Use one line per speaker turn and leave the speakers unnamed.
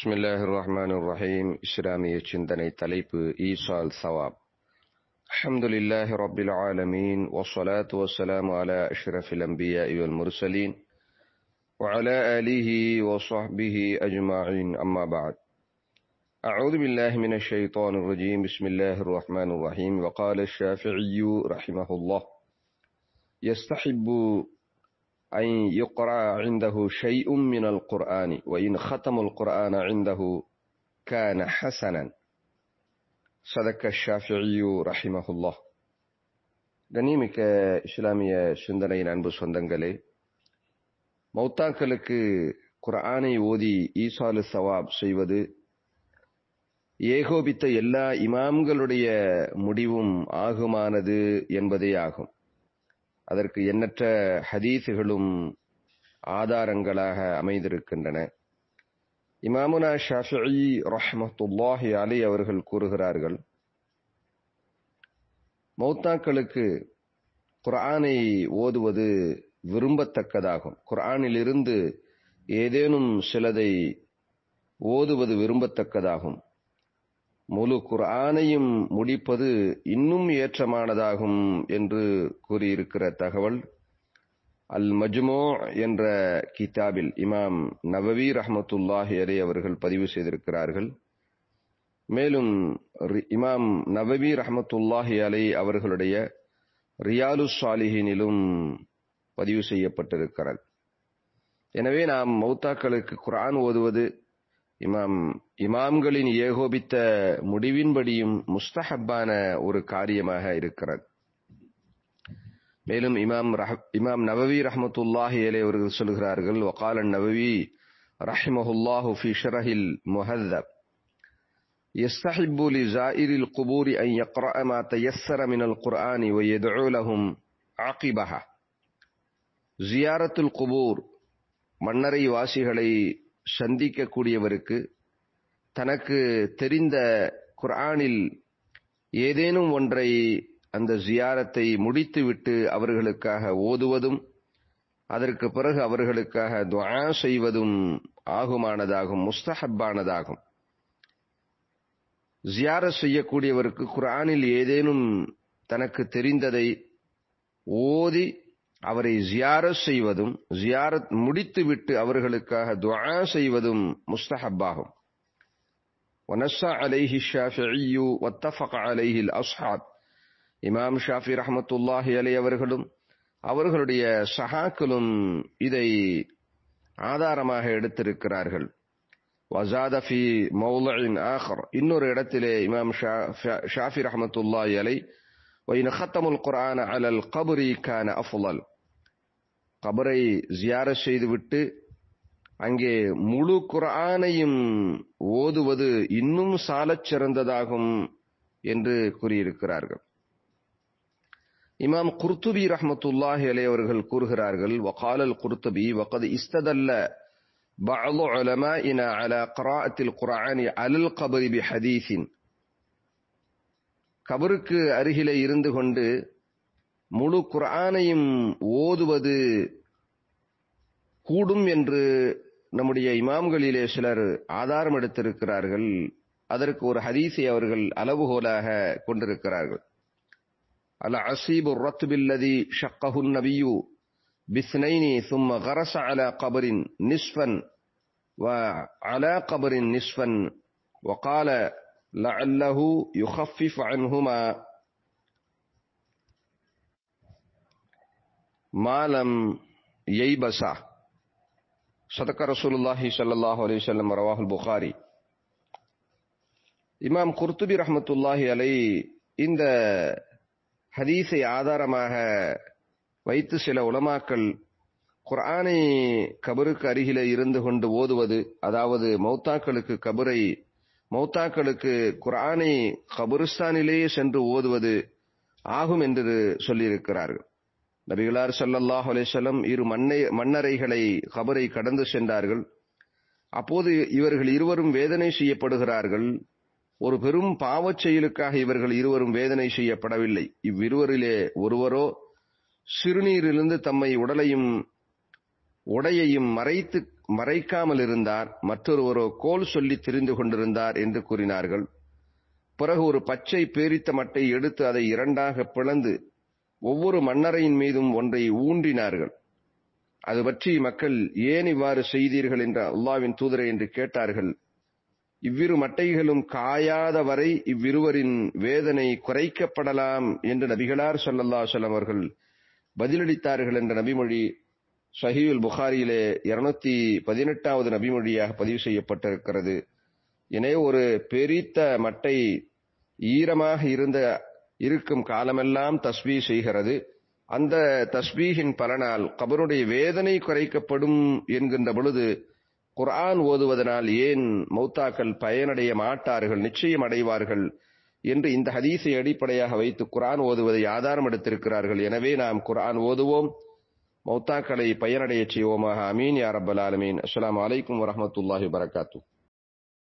بسم الله الرحمن الرحيم اسلام اسلامي چندن تليب ايصال ثواب الحمد لله رب العالمين والصلاة والسلام على اشرف الانبياء والمرسلين وعلى آله وصحبه أجمعين أما بعد أعوذ بالله من الشيطان الرجيم بسم الله الرحمن الرحيم وقال الشافعي رحمه الله يستحب أن يقرأ عنده شيء من القرآن وإن ختم القرآن عنده كان حسنا صدق الشافعي رحمه الله கனிமிக்க இஸ்லாமிய சிந்தனையின் அன்பு சொந்தங்களே மௌத்தாக்களுக்கு குரானை ஓதி ஈசாலு சவாப் செய்வது ஏகோபித்த எல்லா இமாம்களுடைய முடிவும் ஆகுமானது என்பதே ஆகும் அதற்கு எண்ணற்ற ஹதீஸுகளும் ஆதாரங்களாக அமைந்திருக்கின்றன இமாமுனா ஷாஃபி ரஹமத்துல்லாஹி அலி அவர்கள் கூறுகிறார்கள் மௌத்தாக்களுக்கு குரானை ஓதுவது விரும்பத்தக்கதாகும் குரானிலிருந்து ஏதேனும் சிலதை ஓதுவது விரும்பத்தக்கதாகும் முழு குர்ஆனையும் முடிப்பது இன்னும் ஏற்றமானதாகும் என்று கூறியிருக்கிற தகவல் அல் மஜ்மோ என்ற கிதாபில் இமாம் நவவி ரஹமத்துல்லாஹி அலி அவர்கள் பதிவு செய்திருக்கிறார்கள் மேலும் இமாம் நவவி ரஹமத்துல்லாஹி அலை அவர்களுடைய ரியாலு சாலிஹினிலும் பதிவு செய்யப்பட்டிருக்கிறது எனவே நாம் மௌத்தாக்களுக்கு குரான் ஓதுவது இமாம் இமாம்களின் ஏகோபித்த முடிவின்படியும் முஸ்தஹப்பான ஒரு காரியமாக இருக்கிறது மேலும் இமாம் இமாம் நபவி ரஹமத்துல்லாஹி அலே அவர்கள் சொல்கிறார்கள் வகாலன் நபவி ரஹிமஹுல்லாஹு ஃபி ஷரஹில் முஹல்லப் يستحب لزائر القبور أن يقرأ ما تيسر من القرآن ويدعو لهم عقبها زيارة القبور மன்னரை வாசிகளை சந்திக்கக்கூடியவருக்கு தனக்கு தெரிந்த குரானில் ஏதேனும் ஒன்றை அந்த ஜியாரத்தை முடித்துவிட்டு அவர்களுக்காக ஓதுவதும் அதற்கு பிறகு அவர்களுக்காக துவா செய்வதும் ஆகுமானதாகும் முஸ்தஹப்பானதாகும் ஜியார செய்யக்கூடியவருக்கு குரானில் ஏதேனும் தனக்கு தெரிந்ததை ஓதி அவரை ஜியாரத் செய்வதும் ஜியாரத் முடித்துவிட்டு அவர்களுக்காக துவா செய்வதும் முஸ்தஹப்பாகும் ونسى عليه الشافعي واتفق عليه الأصحاب இமாம் ஷாஃபி ரஹமத்துல்லாஹி அலி அவர்களும் அவர்களுடைய சஹாக்களும் இதை ஆதாரமாக எடுத்திருக்கிறார்கள் வசாதபி மௌலின் ஆஹர் இன்னொரு இடத்திலே இமாம் ஷாஃபி ரஹமத்துல்லாஹி அலை ஒயின் ஹத்தமுல் குரான அலல் கபுரி கான அஃபுலல் கபரை ஜியார செய்துவிட்டு அங்கே முழு குரானையும் ஓதுவது இன்னும் சாலச் சிறந்ததாகும் என்று கூறியிருக்கிறார்கள் இமாம் குர்துபி ரஹமத்துல்லாஹி அலே அவர்கள் கூறுகிறார்கள் வகாலல் குர்துபி வகது இஸ்ததல்ல بعض علمائنا على قراءة القرآن على القبر بحديث கபருக்கு அருகிலே இருந்து கொண்டு முழு குரானையும் ஓதுவது கூடும் என்று நம்முடைய இமாம்களிலே சிலர் ஆதாரம் எடுத்திருக்கிறார்கள் அதற்கு ஒரு ஹதீசை அவர்கள் அளவுகோலாக கொண்டிருக்கிறார்கள் அல அசீபு ரத்பில்லதி ஷக்கஹுன் நபியு பிஸ்னைனி சும்ம கரச அல கபரின் நிஸ்வன் அல கபரின் நிஸ்வன் கால لعله يخفف عنهما ما لم ييبسا صدق رسول الله صلى الله عليه وسلم رواه البخاري இமாம் குர்துபி ரஹமத்துல்லாஹி அலை இந்த ஹதீஸை ஆதாரமாக வைத்து சில உலமாக்கள் குரானை கபருக்கு அருகிலே இருந்து கொண்டு ஓதுவது அதாவது மௌத்தாக்களுக்கு கபரை மௌத்தாக்களுக்கு குரானை கபுரிஸ்தானிலேயே சென்று ஓதுவது ஆகும் என்று சொல்லியிருக்கிறார்கள் நபிகளார் சல்லல்லாஹ் அலேசல்லம் இரு மண்ணை மன்னரைகளை கபரை கடந்து சென்றார்கள் அப்போது இவர்கள் இருவரும் வேதனை செய்யப்படுகிறார்கள் ஒரு பெரும் பாவச் செயலுக்காக இவர்கள் இருவரும் வேதனை செய்யப்படவில்லை இவ்விருவரிலே ஒருவரோ சிறுநீரிலிருந்து தம்மை உடலையும் உடையையும் மறைத்து மறைக்காமல் இருந்தார் மற்றொருவரோ கோல் சொல்லி தெரிந்து கொண்டிருந்தார் என்று கூறினார்கள் பிறகு ஒரு பச்சை பேரித்த மட்டை எடுத்து அதை இரண்டாக பிளந்து ஒவ்வொரு மன்னரையின் மீதும் ஒன்றை ஊன்றினார்கள் அது பற்றி மக்கள் ஏன் இவ்வாறு செய்தீர்கள் என்ற அல்லாவின் தூதரை என்று கேட்டார்கள் இவ்விரு மட்டைகளும் காயாத வரை இவ்விருவரின் வேதனை குறைக்கப்படலாம் என்று நபிகளார் சொல்லல்லா சொல்லவர்கள் பதிலளித்தார்கள் என்ற நபிமொழி ஷஹீல் புகாரியிலே இருநூத்தி பதினெட்டாவது நபிமொழியாக பதிவு செய்யப்பட்டிருக்கிறது எனவே ஒரு பெரித்த மட்டை ஈரமாக இருந்த இருக்கும் காலமெல்லாம் தஸ்வீ செய்கிறது அந்த தஸ்வீகின் பலனால் கபருடைய வேதனை குறைக்கப்படும் என்கின்ற பொழுது குரான் ஓதுவதனால் ஏன் மௌத்தாக்கள் பயனடைய மாட்டார்கள் நிச்சயம் அடைவார்கள் என்று இந்த ஹதீஸை அடிப்படையாக வைத்து குரான் ஓதுவதை ஆதாரம் எடுத்திருக்கிறார்கள் எனவே நாம் குரான் ஓதுவோம் மௌத்தாக்களை பயனடைய செய்வோமாக அமீன் யா ரப்பல் ஆலமீன் அஸ்லாம் வலைக்கம் வரமத்துல்லாஹி வரகாத்தூ